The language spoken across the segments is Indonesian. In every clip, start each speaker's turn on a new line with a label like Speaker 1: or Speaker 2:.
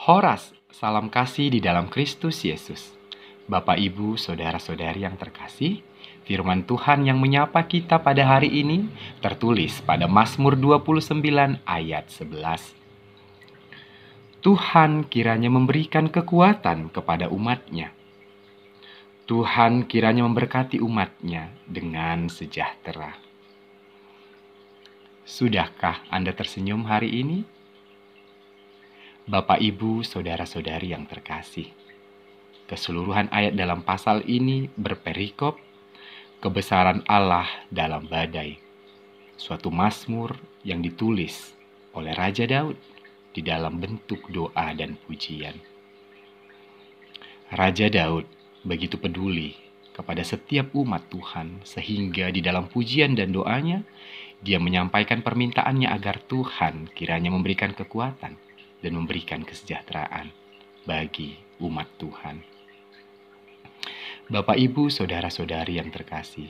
Speaker 1: Horas, salam kasih di dalam Kristus Yesus. Bapak, Ibu, saudara-saudari yang terkasih, firman Tuhan yang menyapa kita pada hari ini tertulis pada Mazmur 29 ayat 11. Tuhan kiranya memberikan kekuatan kepada umatnya. Tuhan kiranya memberkati umatnya dengan sejahtera. Sudahkah Anda tersenyum hari ini? Bapak, Ibu, saudara-saudari yang terkasih. Keseluruhan ayat dalam pasal ini berperikop kebesaran Allah dalam badai. Suatu masmur yang ditulis oleh Raja Daud di dalam bentuk doa dan pujian. Raja Daud begitu peduli kepada setiap umat Tuhan, sehingga di dalam pujian dan doanya, dia menyampaikan permintaannya agar Tuhan kiranya memberikan kekuatan dan memberikan kesejahteraan bagi umat Tuhan. Bapak, ibu, saudara-saudari yang terkasih,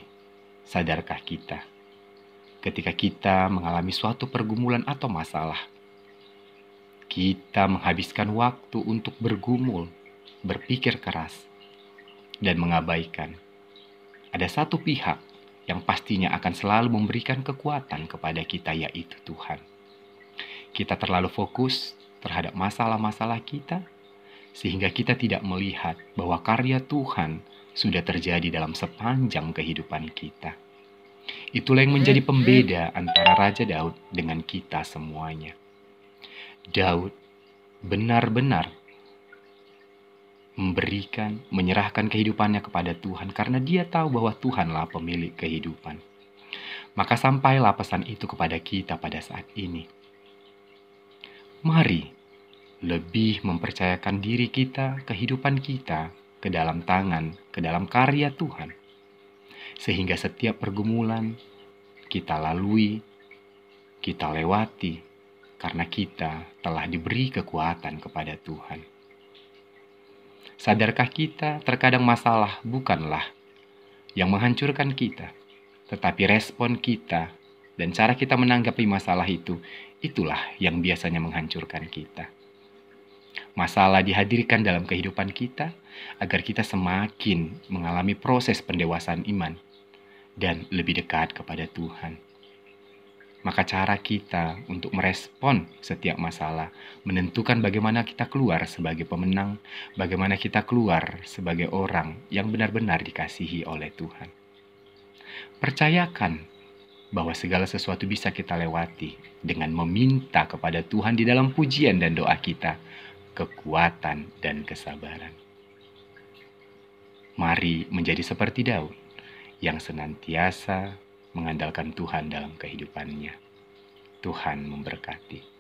Speaker 1: sadarkah kita ketika kita mengalami suatu pergumulan atau masalah? Kita menghabiskan waktu untuk bergumul, berpikir keras, dan mengabaikan. Ada satu pihak yang pastinya akan selalu memberikan kekuatan kepada kita, yaitu Tuhan. Kita terlalu fokus terhadap masalah-masalah kita, sehingga kita tidak melihat bahwa karya Tuhan sudah terjadi dalam sepanjang kehidupan kita. Itulah yang menjadi pembeda antara Raja Daud dengan kita semuanya. Daud benar-benar memberikan, menyerahkan kehidupannya kepada Tuhan karena dia tahu bahwa Tuhanlah pemilik kehidupan. Maka sampailah pesan itu kepada kita pada saat ini Mari lebih mempercayakan diri kita, kehidupan kita, ke dalam tangan, ke dalam karya Tuhan, sehingga setiap pergumulan kita lalui, kita lewati, karena kita telah diberi kekuatan kepada Tuhan. Sadarkah kita terkadang masalah bukanlah yang menghancurkan kita, tetapi respon kita dan cara kita menanggapi masalah itu, itulah yang biasanya menghancurkan kita. Masalah dihadirkan dalam kehidupan kita agar kita semakin mengalami proses pendewasaan iman dan lebih dekat kepada Tuhan. Maka cara kita untuk merespon setiap masalah menentukan bagaimana kita keluar sebagai pemenang, bagaimana kita keluar sebagai orang yang benar-benar dikasihi oleh Tuhan. Percayakan bahwa segala sesuatu bisa kita lewati dengan meminta kepada Tuhan di dalam pujian dan doa kita kekuatan dan kesabaran. Mari menjadi seperti Daud yang senantiasa mengandalkan Tuhan dalam kehidupannya. Tuhan memberkati.